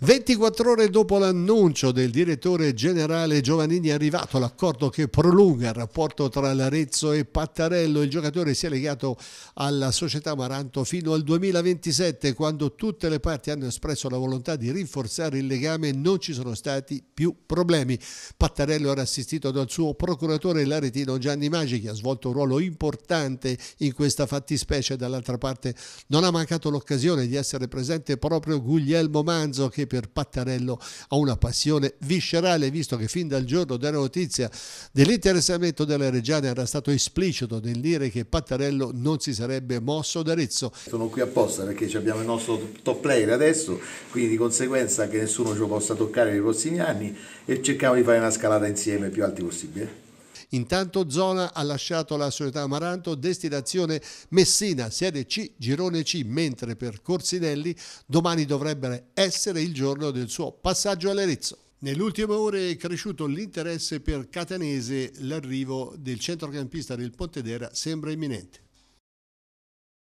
24 ore dopo l'annuncio del direttore generale Giovannini è arrivato l'accordo che prolunga il rapporto tra l'Arezzo e Pattarello. Il giocatore si è legato alla società Maranto fino al 2027 quando tutte le parti hanno espresso la volontà di rinforzare il legame e non ci sono stati più problemi. Pattarello era assistito dal suo procuratore l'aretino Gianni Magi che ha svolto un ruolo importante in questa fattispecie. Dall'altra parte non ha mancato l'occasione di essere presente proprio Guglielmo Manzo che per Pattarello ha una passione viscerale, visto che fin dal giorno della notizia dell'interessamento della Reggiana era stato esplicito nel dire che Pattarello non si sarebbe mosso da Rizzo. Sono qui apposta perché abbiamo il nostro top player adesso, quindi di conseguenza che nessuno ci possa toccare nei prossimi anni e cerchiamo di fare una scalata insieme più alti possibile. Intanto Zona ha lasciato la società Amaranto, destinazione Messina, sede C, Girone C, mentre per Corsinelli domani dovrebbe essere il giorno del suo passaggio all'Arezzo. Nell'ultima ora è cresciuto l'interesse per Catanese, l'arrivo del centrocampista del Pontedera sembra imminente.